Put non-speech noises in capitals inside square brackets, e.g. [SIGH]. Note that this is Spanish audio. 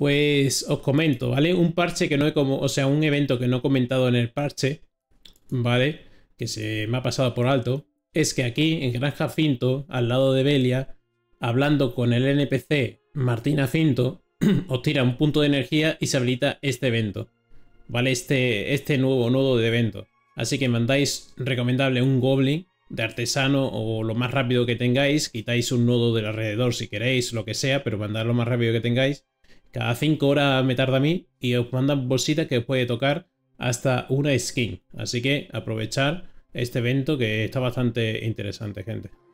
pues os comento, ¿vale? Un parche que no he como, o sea, un evento que no he comentado en el parche, ¿vale? Que se me ha pasado por alto, es que aquí en Granja Finto, al lado de Belia, hablando con el NPC Martina Finto, [CLEARS THROAT] os tira un punto de energía y se habilita este evento, ¿vale? Este, este nuevo nodo de evento. Así que mandáis recomendable un goblin de artesano o lo más rápido que tengáis, quitáis un nodo del alrededor si queréis, lo que sea, pero mandad lo más rápido que tengáis cada 5 horas me tarda a mí y os mandan bolsitas que os puede tocar hasta una skin. Así que aprovechar este evento que está bastante interesante, gente.